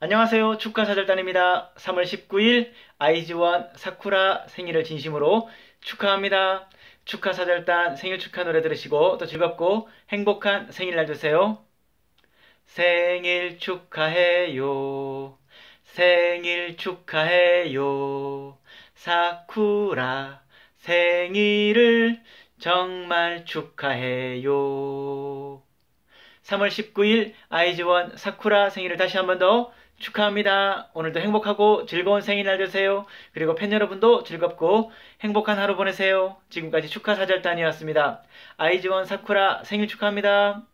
안녕하세요. 축하사절단입니다. 3월 19일 아이즈원 사쿠라 생일을 진심으로 축하합니다. 축하사절단 생일 축하 노래 들으시고 또 즐겁고 행복한 생일날 되세요. 생일 축하해요. 생일 축하해요. 사쿠라 생일을 정말 축하해요. 3월 19일 아이즈원 사쿠라 생일을 다시 한 번 더 축하합니다. 오늘도 행복하고 즐거운 생일날 되세요. 그리고 팬 여러분도 즐겁고 행복한 하루 보내세요. 지금까지 축하 사절단이었습니다. 아이즈원 사쿠라 생일 축하합니다.